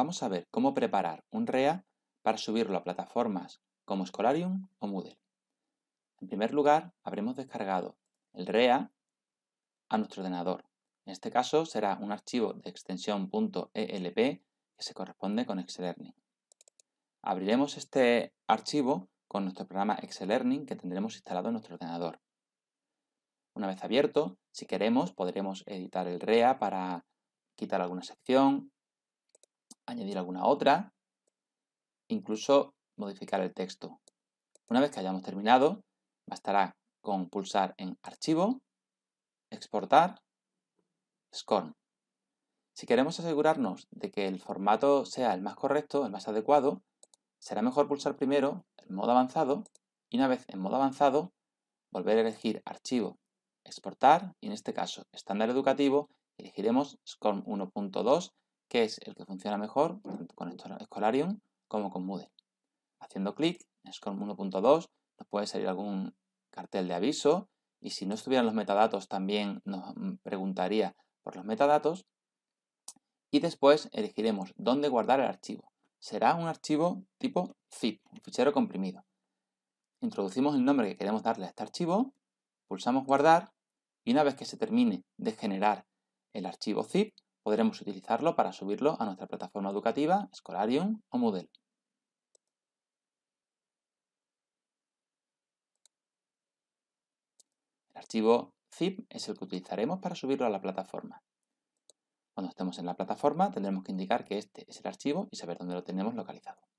vamos a ver cómo preparar un REA para subirlo a plataformas como Scholarium o Moodle. En primer lugar, habremos descargado el REA a nuestro ordenador. En este caso será un archivo de extensión .elp que se corresponde con Excel Abriremos este archivo con nuestro programa Excel Learning que tendremos instalado en nuestro ordenador. Una vez abierto, si queremos, podremos editar el REA para quitar alguna sección, añadir alguna otra, incluso modificar el texto. Una vez que hayamos terminado, bastará con pulsar en Archivo, Exportar, SCORN. Si queremos asegurarnos de que el formato sea el más correcto, el más adecuado, será mejor pulsar primero en modo avanzado y una vez en modo avanzado, volver a elegir Archivo, Exportar y en este caso Estándar Educativo, elegiremos Scorm 1.2 que es el que funciona mejor, tanto con Escolarium como con Moodle. Haciendo clic en Scrum 1.2 nos puede salir algún cartel de aviso y si no estuvieran los metadatos también nos mm, preguntaría por los metadatos y después elegiremos dónde guardar el archivo. Será un archivo tipo zip, un fichero comprimido. Introducimos el nombre que queremos darle a este archivo, pulsamos guardar y una vez que se termine de generar el archivo zip, Podremos utilizarlo para subirlo a nuestra plataforma educativa, Scholarium o Moodle. El archivo zip es el que utilizaremos para subirlo a la plataforma. Cuando estemos en la plataforma tendremos que indicar que este es el archivo y saber dónde lo tenemos localizado.